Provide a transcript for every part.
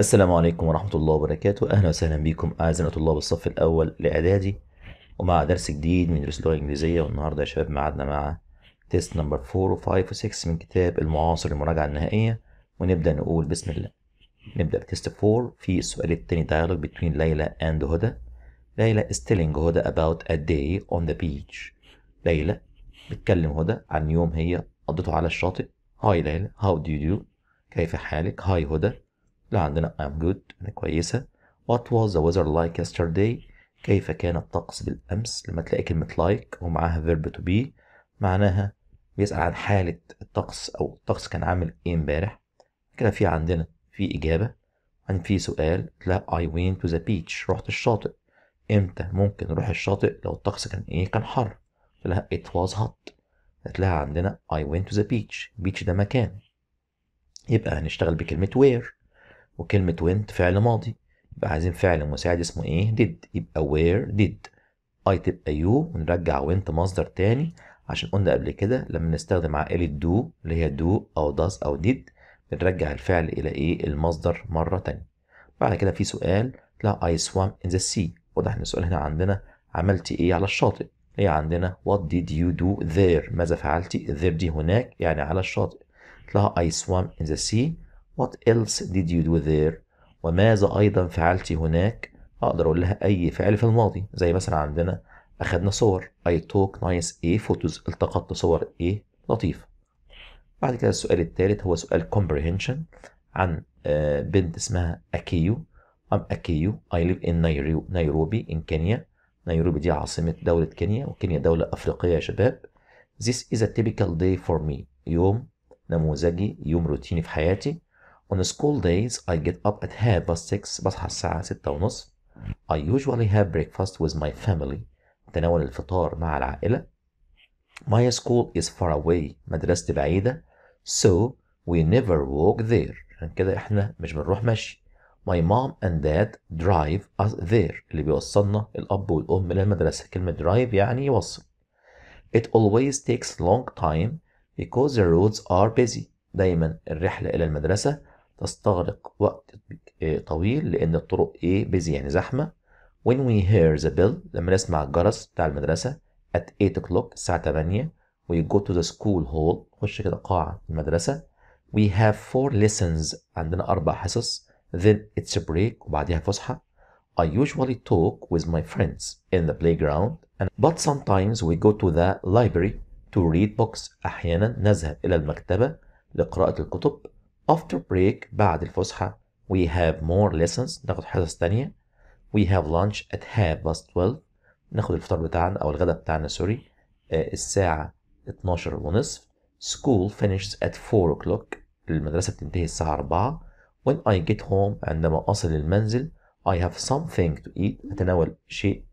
السلام عليكم ورحمة الله وبركاته أهلا وسهلا بكم أعزائنا طلاب الصف الأول لإعدادي ومع درس جديد من درس اللغة الإنجليزية والنهاردة يا شباب معادنا مع تيست نمبر 4 و5 و6 من كتاب المعاصر للمراجعة النهائية ونبدأ نقول بسم الله نبدأ بتيست 4 في السؤال التاني دايلوج بين ليلى أند هدى ليلى is telling هدى about a day on the beach ليلى بتكلم هدى عن يوم هي قضته على الشاطئ هاي ليلى هاو دو يو دو كيف حالك هاي هدى لا عندنا I'm good أنا يعني كويسة What was the weather like yesterday كيف كان الطقس بالأمس لما تلاقي كلمة like ومعاها verb to be معناها بيسأل عن حالة الطقس أو الطقس كان عامل إيه امبارح كده في عندنا في إجابة عن في سؤال لا I went to the beach رحت الشاطئ امتى ممكن نروح الشاطئ لو الطقس كان ايه كان حر لها it was hot لها عندنا I went to the beach beach ده مكان يبقى هنشتغل بكلمة where وكلمة went فعل ماضي يبقى عايزين فعل مساعد اسمه ايه did يبقى where did I تبقى you ونرجع went مصدر تاني عشان قلنا قبل كده لما نستخدم عائلة do اللي هي do أو does أو did بنرجع الفعل إلى ايه المصدر مرة تانية بعد كده في سؤال لا I swam in the sea واضح إن السؤال هنا عندنا عملت ايه على الشاطئ هي عندنا what did you do there ماذا فعلتي there دي هناك يعني على الشاطئ لها I swam in the sea What else did you do there وماذا أيضا فعلت هناك أقدر أقول لها أي فعل في الماضي زي مثلا عندنا أخدنا صور I took nice A photos التقطت صور A لطيفة بعد كده السؤال الثالث هو سؤال comprehension عن آه، بنت اسمها أكيو أم أكيو I live in Nairobi in Kenya نيروبي دي عاصمة دولة كينيا وكينيا دولة أفريقية يا شباب This is a typical day for me يوم نموذجي يوم روتيني في حياتي On the school days, I get up at half past six بصحى الساعة ستة ونص I usually have breakfast with my family تناول الفطار مع العائلة My school is far away مدرستي بعيدة so we never walk there عشان كده احنا مش بنروح مشي My mom and dad drive us there اللي بيوصلنا الأب والأم للمدرسة كلمة drive يعني يوصل It always takes long time because the roads are busy دايما الرحلة إلى المدرسة تستغرق وقت طويل لأن الطرق إيه بيزي يعني زحمة when we hear the bell لما نسمع الجرس بتاع المدرسة at 8 o'clock الساعة 8 we go to the school hall خش كده قاعة المدرسة we have four lessons عندنا أربع حصص then it's a break وبعديها فسحة I usually talk with my friends in the playground and but sometimes we go to the library to read books أحيانا نذهب إلى المكتبة لقراءة الكتب After break بعد الفسحة we have more lessons ناخد حصص تانية we have lunch at half past 12 ناخد الفطار بتاعنا أو الغداء بتاعنا سوري الساعة 12 ونصف school finishes at 4 o'clock المدرسة بتنتهي الساعة 4 when I get home عندما أصل المنزل I have something to eat أتناول شيء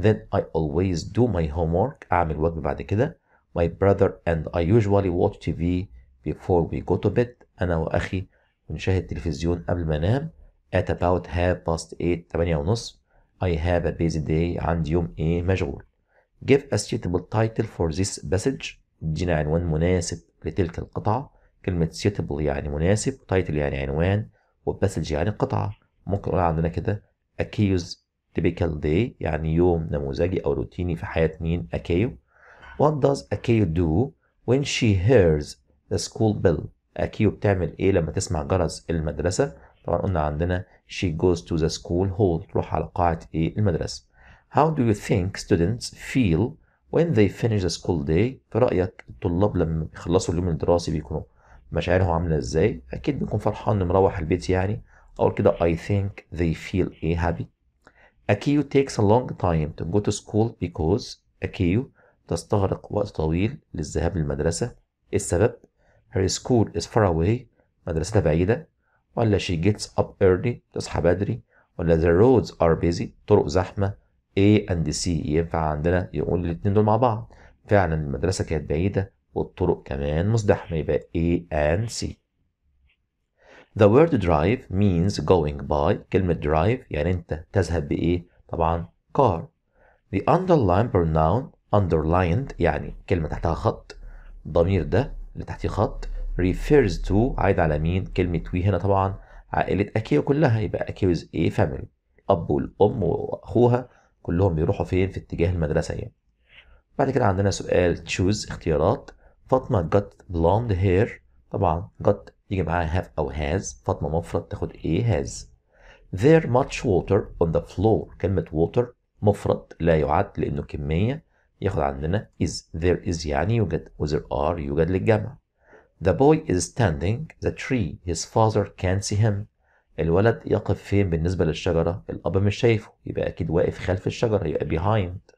then I always do my homework أعمل واجب بعد كده my brother and I usually watch TV before we go to bed أنا وأخي بنشاهد تلفزيون قبل ما أنام at about half past eight 8 ونص I have a busy day عندي يوم إيه مشغول give a suitable title for this passage ادينا عنوان مناسب لتلك القطعة كلمة suitable يعني مناسب title يعني عنوان و passage يعني قطعة ممكن نقول عندنا كده accuse typical day يعني يوم نموذجي أو روتيني في حياة مين أكيو What does أكيو do when she hears the school bell اكيو بتعمل ايه لما تسمع جرس المدرسه طبعا قلنا عندنا she goes to the school hall تروح على قاعه ايه المدرسه how do you think students feel when they finish the school day في رايك الطلاب لما بيخلصوا اليوم الدراسي بيكونوا مشاعرهم عامله ازاي اكيد بيكون فرحان انه مروح البيت يعني اقول كده I think they feel a happy Akiu takes a long time to go to school because Akiu تستغرق وقت طويل للذهاب للمدرسة السبب Her school is far away مدرستها بعيدة ولا she gets up early تصحى بدري ولا the roads are busy طرق زحمة A and C ينفع عندنا يقول الاتنين دول مع بعض فعلا المدرسة كانت بعيدة والطرق كمان مزدحمة يبقى A and C The word drive means going by كلمة drive يعني أنت تذهب بإيه؟ طبعا car The underlined pronoun underlined يعني كلمة تحتها خط الضمير ده اللي تحتيه خط refers to عايد على مين كلمة وي هنا طبعا عائلة أكيو كلها يبقى أكيو is a family الأب والأم وأخوها كلهم بيروحوا فين في اتجاه المدرسة يعني بعد كده عندنا سؤال choose اختيارات فاطمة got blonde hair طبعا got يجي معاها have أو has فاطمة مفرد تاخد إيه has there much water on the floor كلمة water مفرد لا يعد لأنه كمية ياخد عندنا is there is يعني يوجد و there are يوجد للجمع the boy is standing the tree his father can see him الولد يقف فين بالنسبة للشجرة الأب مش شايفه يبقى أكيد واقف خلف الشجرة يبقى behind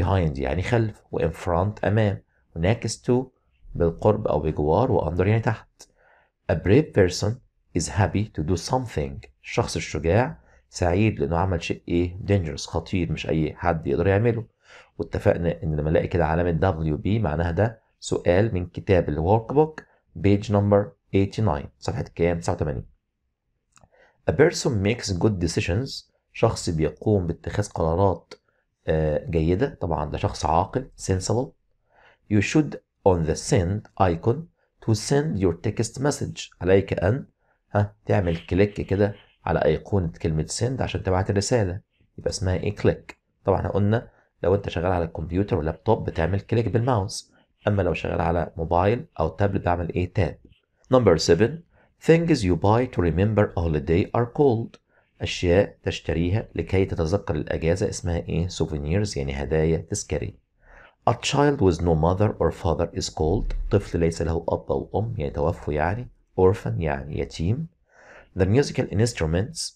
behind يعني خلف و in front أمام و next to بالقرب أو بجوار و under يعني تحت a brave person is happy to do something الشخص الشجاع سعيد لأنه عمل شيء إيه dangerous خطير مش أي حد يقدر يعمله واتفقنا ان لما الاقي كده علامه دبليو بي معناها ده سؤال من كتاب الورك بوك بيج نمبر 89 صفحه كام 89 A person makes good decisions شخص بيقوم باتخاذ قرارات آه، جيده طبعا ده شخص عاقل sensible You should on the send icon to send your text message عليك ان ها تعمل كليك كده على ايقونة كلمة send عشان تبعت الرسالة يبقى اسمها ايه كليك طبعا احنا قلنا لو انت شغال على الكمبيوتر واللابتوب بتعمل كليك بالماوس اما لو شغال على موبايل او تابلت بعمل ايه تاب نمبر 7 things you buy to remember a holiday are called اشياء تشتريها لكي تتذكر الاجازه اسمها ايه souvenirs يعني هدايا تذكاريه A child with no mother or father is called طفل ليس له أب أو أم يعني توفوا يعني orphan يعني يتيم The musical instruments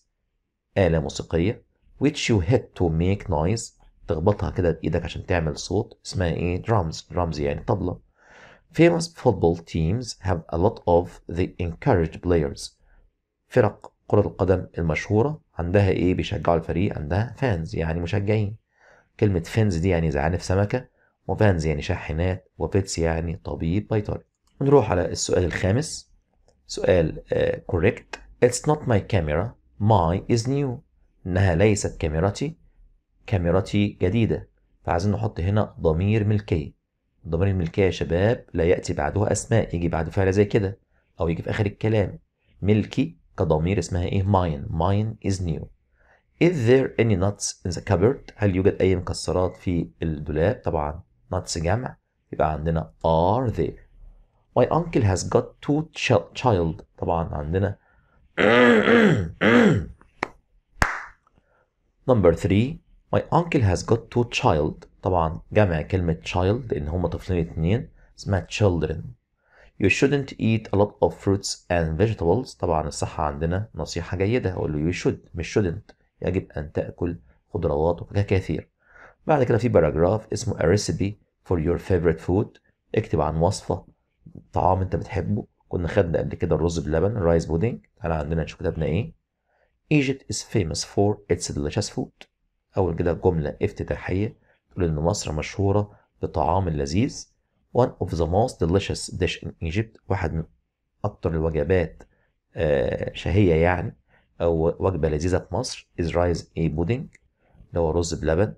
آلة موسيقية which you hit to make noise تخبطها كده بايدك عشان تعمل صوت اسمها ايه درامز درامز يعني طبلة famous football teams have a lot of the encouraged players فرق كرة القدم المشهورة عندها ايه بيشجعوا الفريق عندها فانز يعني مشجعين كلمة فانز دي يعني زعانف سمكة وفانز يعني شاحنات وبيتس يعني طبيب بيطري نروح على السؤال الخامس سؤال كوريكت آه، uh, correct. It's not my camera my is new إنها ليست كاميرتي كاميرتي جديدة فعايزين نحط هنا ضمير ملكية ضمير الملكية يا شباب لا يأتي بعده أسماء يجي بعده فعل زي كده أو يجي في آخر الكلام ملكي كضمير اسمها إيه ماين ماين إز نيو Is there any nuts in the cupboard هل يوجد أي مكسرات في الدولاب طبعا nuts جمع يبقى عندنا are there My uncle has got two child طبعا عندنا number three My uncle has got two child طبعا جمع كلمة child لأن هما طفلين اتنين اسمها children You shouldn't eat a lot of fruits and vegetables طبعا الصحة عندنا نصيحة جيدة أقول له you should مش shouldn't يجب أن تأكل خضروات وفاكهة كثير بعد كده في باراجراف اسمه a recipe for your favorite food اكتب عن وصفة طعام أنت بتحبه كنا خدنا قبل كده الرز بلبن الرايس بودينج تعالى عندنا نشوف كتبنا إيه Egypt is famous for its delicious food أول كده جملة افتتاحية تقول إن مصر مشهورة بطعام لذيذ one of the most delicious dish in Egypt واحد من أكتر الوجبات آه، شهية يعني أو وجبة لذيذة في مصر is rice a pudding اللي هو رز بلبن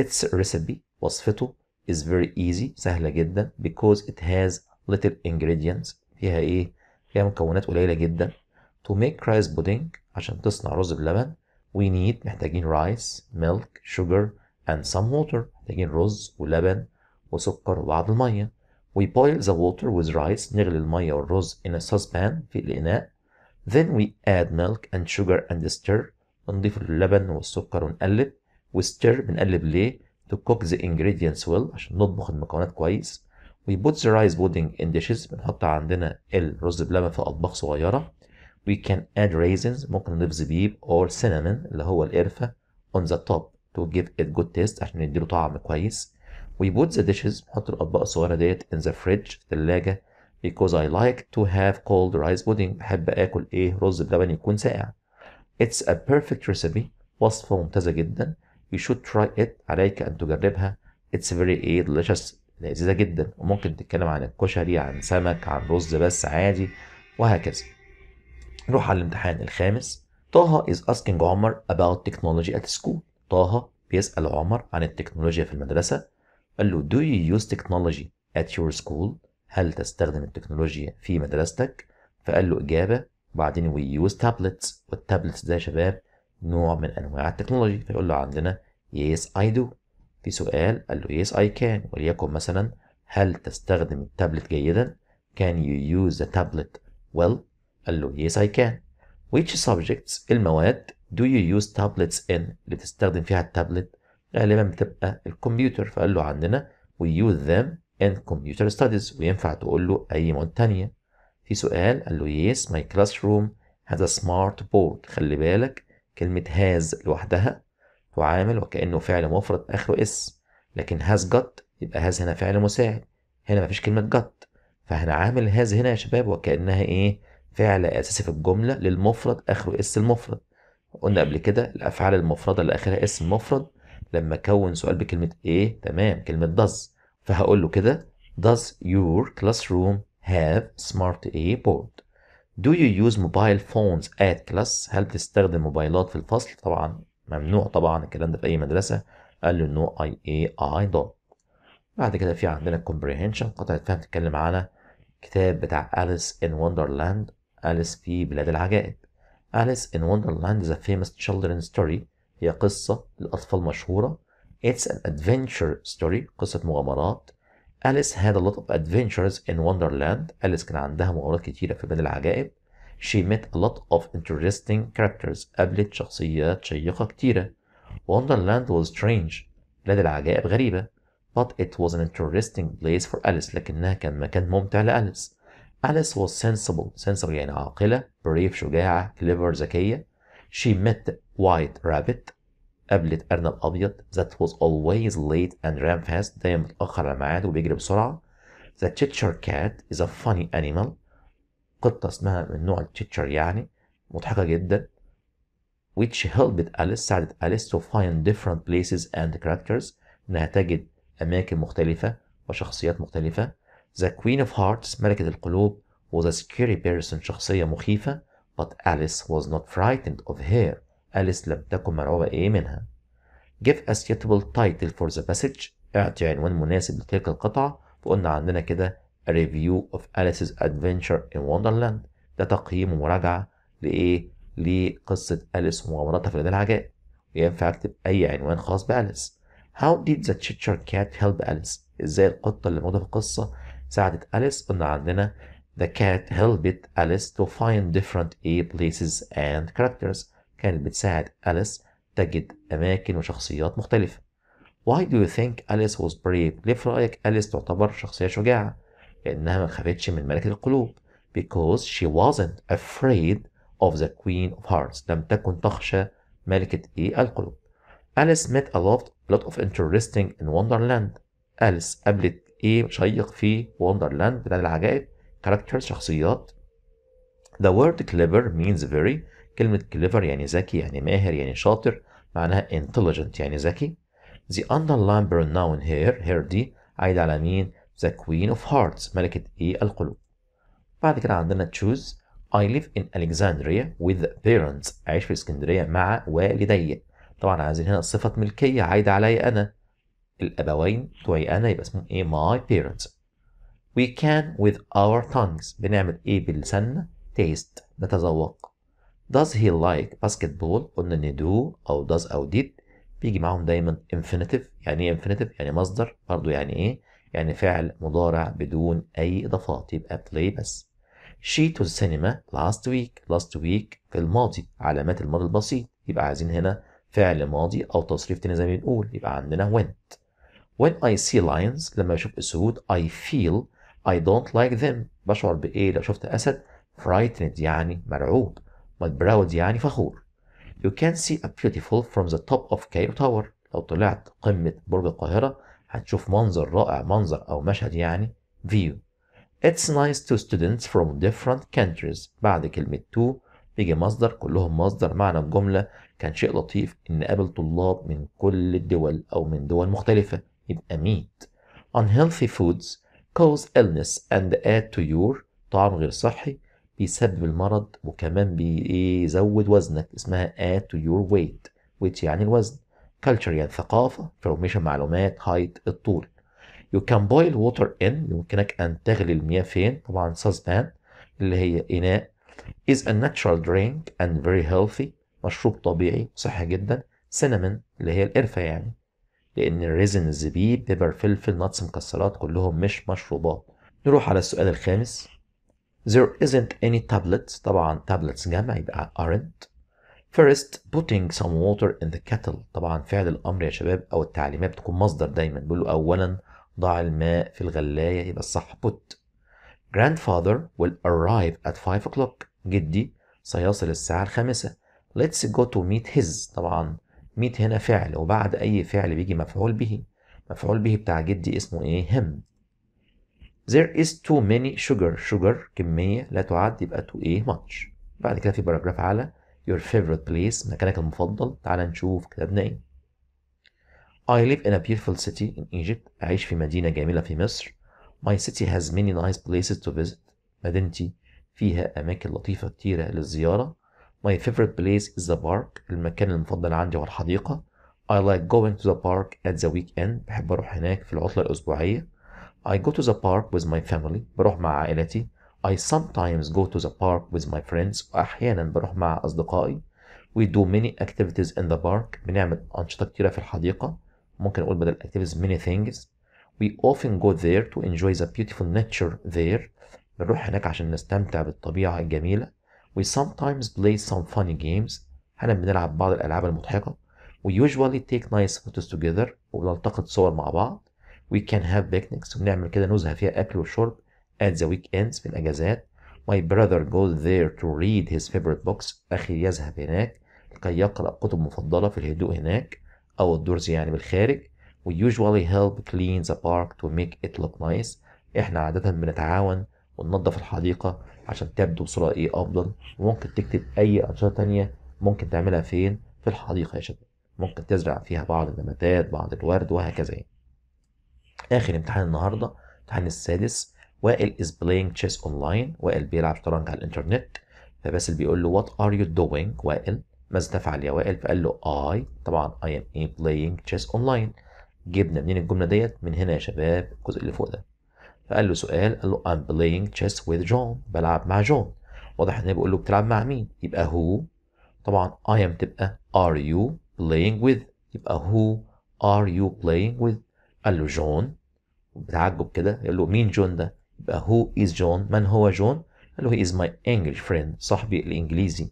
its recipe وصفته is very easy سهلة جدا because it has little ingredients فيها إيه؟ فيها مكونات قليلة جدا to make rice pudding عشان تصنع رز بلبن we need محتاجين رايس milk sugar and some water محتاجين رز ولبن وسكر وبعض المية we boil the water with rice نغلي المية والرز in a saucepan في الإناء then we add milk and sugar and stir نضيف اللبن والسكر ونقلب we stir بنقلب ليه to cook the ingredients well عشان نطبخ المكونات كويس we put the rice pudding in dishes بنحط عندنا الرز بلبن في أطباق صغيرة we can add raisins ممكن نضيف زبيب or cinnamon اللي هو القرفة on the top to give it good taste عشان يديله طعم كويس we put the dishes نحط الأطباق الصغيرة ديت in the fridge في الثلاجة because I like to have cold rice pudding بحب آكل إيه رز بلبن يكون ساقع it's a perfect recipe وصفة ممتازة جدا you should try it عليك أن تجربها it's very eh, delicious لذيذة جدا وممكن تتكلم عن الكشري عن سمك عن رز بس عادي وهكذا نروح على الامتحان الخامس طه is asking عمر about technology at school طه بيسأل عمر عن التكنولوجيا في المدرسة قال له do you use technology at your school هل تستخدم التكنولوجيا في مدرستك فقال له إجابة وبعدين we use tablets والتابلتس ده يا شباب نوع من أنواع التكنولوجي فيقول له عندنا yes I do في سؤال قال له yes I can وليكن مثلا هل تستخدم التابلت جيدا can you use the tablet well قال له yes I can which subjects المواد do you use tablets in اللي بتستخدم فيها التابلت غالبا بتبقى الكمبيوتر فقال له عندنا we use them in computer studies وينفع تقول له أي مواد تانية في سؤال قال له yes my classroom has a smart board خلي بالك كلمة has لوحدها تعامل وكأنه فعل مفرد آخره اس لكن has got يبقى has هنا فعل مساعد هنا مفيش كلمة got فهنا عامل has هنا يا شباب وكأنها إيه فعل اساسي في الجمله للمفرد اخره اس المفرد قلنا قبل كده الافعال المفرده اللي اخرها اسم مفرد لما اكون سؤال بكلمه ايه تمام كلمه does فهقول له كده does your classroom have smart a board do you use mobile phones at class هل بتستخدم موبايلات في الفصل طبعا ممنوع طبعا الكلام ده في اي مدرسه قال له نو اي اي اي don't بعد كده في عندنا comprehension قطعه فهم تتكلم على كتاب بتاع أليس إن وندرلاند أليس في بلاد العجائب أليس in Wonderland is a famous children's story هي قصة للأطفال مشهورة It's an adventure story قصة مغامرات أليس had a lot of adventures in Wonderland أليس كان عندها مغامرات كتيرة في بلاد العجائب She met a lot of interesting characters قابلت شخصيات شيقة كتيرة Wonderland was strange بلاد العجائب غريبة but it was an interesting place for Alice لكنها كان مكان ممتع لأليس Alice was sensible sensible يعني عاقلة brave شجاعة clever ذكية she met white rabbit قابلت أرنب أبيض that was always late and ran fast دايما متأخر على الميعاد وبيجري بسرعة the Cheshire cat is a funny animal قطة اسمها من نوع التشيتشر يعني مضحكة جدا which helped Alice ساعدت Alice to find different places and characters إنها تجد أماكن مختلفة وشخصيات مختلفة The Queen of Hearts ملكة القلوب was a scary person شخصية مخيفة but Alice was not frightened of her أليس لم تكن مرعوبة إيه منها give a suitable title for the passage اعطي عنوان مناسب لتلك القطعة وقلنا عندنا كده a review of Alice's adventure in Wonderland ده تقييم ومراجعة لإيه لقصة أليس ومغامراتها في ليل العجائب وينفع أكتب أي عنوان خاص بأليس How did the Cheshire Cat help Alice؟ إزاي القطة اللي موجودة في القصة ساعدت أليس قلنا عندنا The cat helped Alice to find different A places and characters كانت بتساعد أليس تجد أماكن وشخصيات مختلفة Why do you think Alice was brave؟ ليه في رأيك أليس تعتبر شخصية شجاعة؟ لأنها ما خافتش من ملكة القلوب because she wasn't afraid of the queen of hearts لم تكن تخشى ملكة إيه القلوب Alice met a lot, lot of interesting in Wonderland Alice قابلت ايه شيق في وندرلاند بلاد العجائب كاركترز شخصيات The word clever means very كلمة clever يعني ذكي يعني ماهر يعني شاطر معناها intelligent يعني ذكي The underlying pronoun here here دي عايدة على مين؟ The queen of hearts ملكة ايه القلوب بعد كده عندنا choose I live in Alexandria with parents أعيش في اسكندرية مع والدي طبعا عايزين هنا صفة ملكية عايدة عليا أنا الابوين بتوعي انا يبقى اسمهم ايه my parents we can with our tongues بنعمل ايه بلساننا taste نتذوق does he like basketball قلنا ان do او does او did بيجي معاهم دايما infinitive يعني ايه infinitive يعني مصدر برضو يعني ايه يعني فعل مضارع بدون اي اضافات يبقى play بس she to the cinema last week last week في الماضي علامات الماضي البسيط يبقى عايزين هنا فعل ماضي او تصريف تاني زي ما بنقول يبقى عندنا went when I see lions لما بشوف اسود I feel I don't like them بشعر بايه لو شفت اسد frightened يعني مرعوب but proud يعني فخور you can see a beautiful from the top of Cairo Tower لو طلعت قمة برج القاهرة هتشوف منظر رائع منظر أو مشهد يعني view It's nice to students from different countries بعد كلمة to بيجي مصدر كلهم مصدر معنى الجملة كان شيء لطيف إن قابل طلاب من كل الدول أو من دول مختلفة يبقى meat unhealthy foods cause illness and add to your طعام غير صحي بيسبب المرض وكمان بيزود وزنك اسمها add to your weight which يعني الوزن culture يعني ثقافة information معلومات height الطول you can boil water in يمكنك أن تغلي المياه فين طبعا saucepan اللي هي إناء is a natural drink and very healthy مشروب طبيعي صحي جدا cinnamon اللي هي القرفة يعني لأن الريزن الزبيب بيبر فلفل ناتس مكسرات كلهم مش مشروبات نروح على السؤال الخامس There isn't any tablets طبعا tablets جمع يبقى aren't First putting some water in the kettle طبعا فعل الأمر يا شباب أو التعليمات بتكون مصدر دايما بيقولوا أولا ضع الماء في الغلاية يبقى الصح put Grandfather will arrive at 5 o'clock جدي سيصل الساعة الخامسة Let's go to meet his طبعا ميت هنا فعل وبعد أي فعل بيجي مفعول به مفعول به بتاع جدي اسمه إيه هم There is too many sugar sugar كمية لا تعد يبقى too إيه much بعد كده في باراجراف على your favorite place مكانك المفضل تعال نشوف كتبنا إيه I live in a beautiful city in Egypt أعيش في مدينة جميلة في مصر My city has many nice places to visit مدينتي فيها أماكن لطيفة كتيرة للزيارة My favorite place is the park المكان المفضل عندي هو الحديقة I like going to the park at the weekend بحب أروح هناك في العطلة الأسبوعية I go to the park with my family بروح مع عائلتي I sometimes go to the park with my friends وأحيانا بروح مع أصدقائي We do many activities in the park بنعمل أنشطة كتيرة في الحديقة ممكن أقول بدل activities many things We often go there to enjoy the beautiful nature there بنروح هناك عشان نستمتع بالطبيعة الجميلة We sometimes play some funny games احنا بنلعب بعض الألعاب المضحكة We usually take nice photos together وبنلتقط صور مع بعض We can have picnics بنعمل كده نزهة فيها أكل وشرب at the weekends في الأجازات My brother goes there to read his favorite books أخي يذهب هناك لكي يقرأ كتب مفضلة في الهدوء هناك أو الدرز يعني بالخارج We usually help clean the park to make it look nice إحنا عادة بنتعاون وننظف الحديقة عشان تبدو بصورة ايه افضل وممكن تكتب اي انشطة تانية ممكن تعملها فين في الحديقة يا شباب ممكن تزرع فيها بعض النباتات بعض الورد وهكذا يعني اخر امتحان النهارده الامتحان السادس وائل is playing chess online وائل بيلعب شطرنج على الانترنت فباسل بيقول له what are you doing وائل ماذا تفعل يا وائل فقال له I طبعا I am playing chess online جبنا منين الجملة ديت من هنا يا شباب الجزء اللي فوق ده فقال له سؤال قال له I'm playing chess with John بلعب مع جون واضح ان بيقول له بتلعب مع مين يبقى هو طبعا I am تبقى are you playing with يبقى هو are you playing with قال له جون بتعجب كده يقول له مين جون ده يبقى هو is John من هو جون قال له he is my English friend صاحبي الانجليزي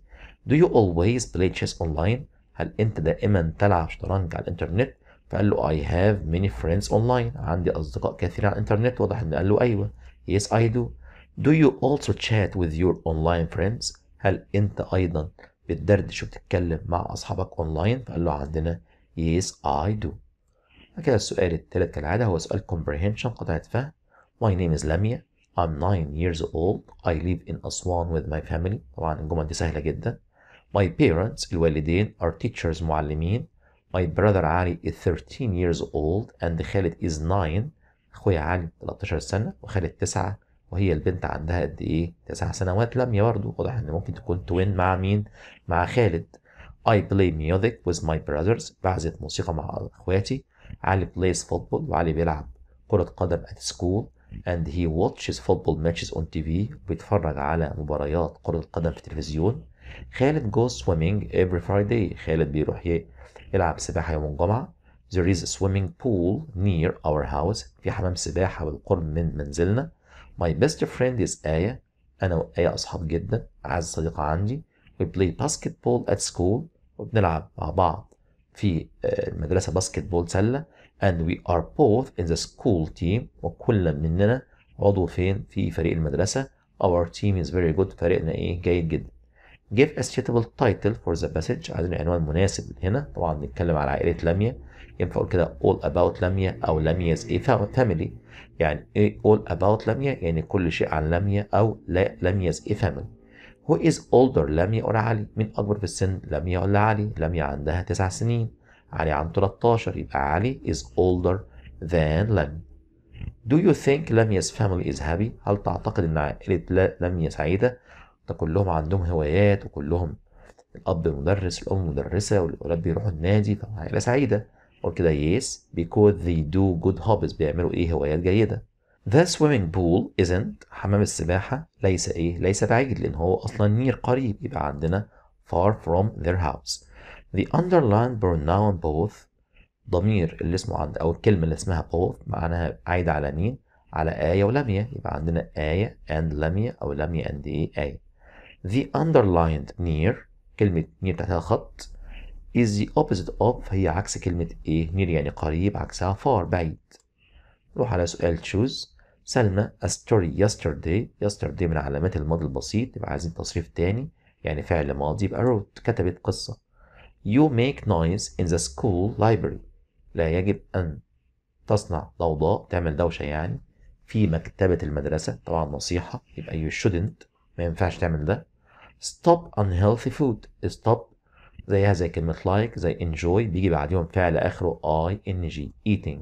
do you always play chess online هل انت دائما تلعب شطرنج على الانترنت فقال له I have many friends online عندي أصدقاء كثيرة على الإنترنت واضح إن قال له أيوه Yes I do Do you also chat with your online friends هل أنت أيضا بتدردش وبتتكلم مع أصحابك أونلاين فقال له عندنا Yes I do كده السؤال التالت كالعادة هو سؤال comprehension قطعة فهم My name is Lamia I'm 9 years old I live in Aswan with my family طبعا الجمل دي سهلة جدا My parents الوالدين are teachers معلمين My brother Ali is 13 years old and خالد is 9 أخويا علي 13 سنة وخالد 9 وهي البنت عندها قد إيه؟ 9 سنوات لم برضه واضح إن ممكن تكون توين مع مين؟ مع خالد I play music with my brothers بعزف موسيقى مع اخواتي علي plays football وعلي بيلعب كرة قدم at school and he watches football matches on TV بيتفرج على مباريات كرة القدم في التلفزيون خالد goes swimming every Friday خالد بيروح يلعب سباحة يوم الجمعة there is a swimming pool near our house في حمام سباحة بالقرب من منزلنا my best friend is آية أنا وآية أصحاب جدا أعز صديقة عندي we play basketball at school وبنلعب مع بعض في آه، المدرسة باسكتبول سلة and we are both in the school team وكل مننا عضو فين في فريق المدرسة our team is very good فريقنا ايه جيد جدا give a suitable title for the passage عايزين عنوان مناسب هنا طبعا نتكلم على عائلة لميا ينفع اقول كده all about لميا او لميا's family يعني ايه all about لميا يعني كل شيء عن لميا او لا لميا's family who is older لميا ولا علي مين اكبر في السن لميا ولا علي لميا عندها تسع سنين علي عن 13 يبقى علي is older than لميا Do you think لميا's family is happy؟ هل تعتقد ان عائلة لميا سعيدة؟ ده كلهم عندهم هوايات وكلهم الاب مدرس الام مدرسه والولاد بيروحوا النادي فهيبقى سعيده قول كده yes because they do good hobbies بيعملوا ايه هوايات جيده the swimming pool isn't حمام السباحه ليس ايه ليس بعيد لان هو اصلا نير قريب يبقى عندنا far from their house the underlined pronoun both ضمير اللي اسمه عند او الكلمه اللي اسمها both معناها عايده على مين على آية ولمية يبقى عندنا آية and لمية أو لمية and إيه آية The underlined near كلمة near تحتها خط is the opposite of هي عكس كلمة ايه near يعني قريب عكسها far بعيد نروح على سؤال choose سلمى a story yesterday yesterday من علامات الماضي البسيط يبقى عايزين تصريف تاني يعني فعل ماضي يبقى wrote كتبت قصة You make noise in the school library لا يجب أن تصنع ضوضاء تعمل دوشة يعني في مكتبة المدرسة طبعا نصيحة يبقى you shouldn't ما ينفعش تعمل ده stop unhealthy food stop زيها زي كلمة like زي enjoy بيجي بعديهم فعل آخره I N G eating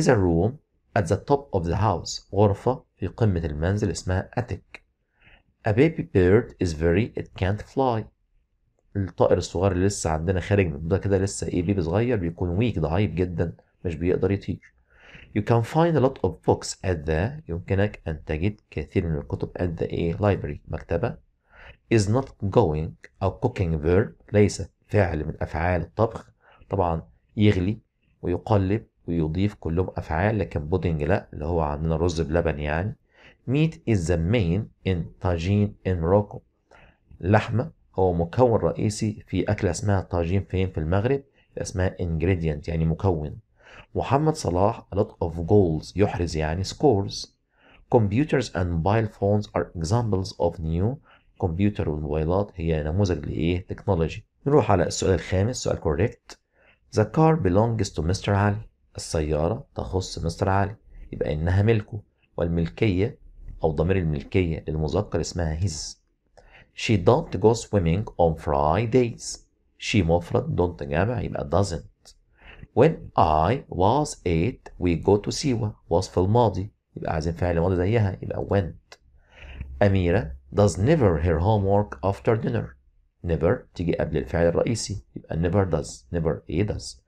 is a room at the top of the house غرفة في قمة المنزل اسمها attic a baby bird is very it can't fly الطائر الصغير اللي لسه عندنا خارج من ده كده لسه ايه بيبي صغير بيكون ويك ضعيف جدا مش بيقدر يطير You can find a lot of books at the يمكنك أن تجد كثير من الكتب at the a library مكتبة is not going أو cooking verb ليس فعل من أفعال الطبخ طبعا يغلي ويقلب ويضيف كلهم أفعال لكن بودينج لا اللي هو عندنا رز بلبن يعني meat is the main in طاجين in Morocco لحمة هو مكون رئيسي في أكلة اسمها طاجين فين في المغرب اسمها ingredient يعني مكون محمد صلاح a lot of goals يحرز يعني scores computers and mobile phones are examples of new كمبيوتر والموبايلات هي نموذج لإيه تكنولوجي نروح على السؤال الخامس سؤال كوريكت The car belongs to Mr. علي السيارة تخص مستر علي يبقى إنها ملكه والملكية أو ضمير الملكية للمذكر اسمها his She don't go swimming on Fridays she مفرد don't جمع يبقى doesn't when I was eight we go to Siwa was في الماضي يبقى عايزين فعل ماضي زيها يبقى went Amira does never her homework after dinner never تيجي قبل الفعل الرئيسي يبقى never does never إيه does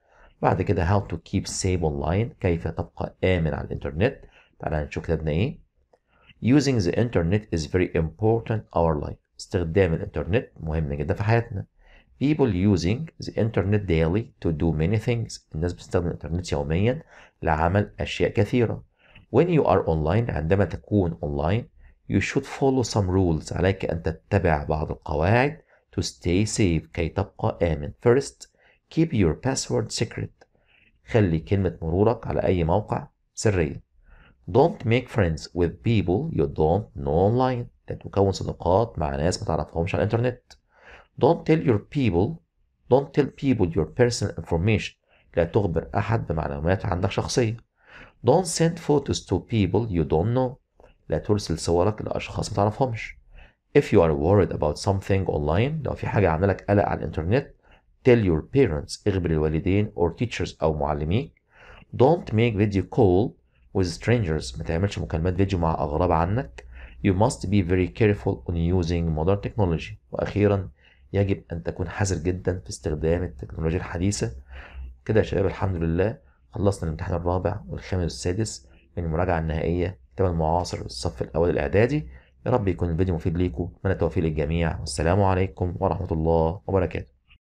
بعد كده how to keep safe online كيف تبقى آمن على الإنترنت تعالى نشوف كتبنا using the internet is very important our life استخدام الإنترنت مهم جدا في حياتنا people using the internet daily to do many things الناس بتستخدم الانترنت يوميا لعمل أشياء كثيرة when you are online عندما تكون online you should follow some rules عليك أن تتبع بعض القواعد to stay safe كي تبقى آمن first keep your password secret خلي كلمة مرورك على أي موقع سرية don't make friends with people you don't know online لا تكون صداقات مع ناس ما تعرفهمش على الانترنت Don't tell your people Don't tell people your personal information لا تخبر أحد بمعلومات عنك شخصية Don't send photos to people you don't know لا ترسل صورك لأشخاص ما تعرفهمش If you are worried about something online لو في حاجة عاملة لك قلق على الإنترنت tell your parents اخبر الوالدين or teachers أو معلميك Don't make video call with strangers ما تعملش مكالمات فيديو مع أغراب عنك You must be very careful on using modern technology وأخيرا يجب أن تكون حذر جدا في استخدام التكنولوجيا الحديثة كده يا شباب الحمد لله خلصنا الامتحان الرابع والخامس والسادس من المراجعة النهائية كتاب المعاصر الصف الأول الإعدادي يا رب يكون الفيديو مفيد ليكم أتمنى التوفيق للجميع والسلام عليكم ورحمة الله وبركاته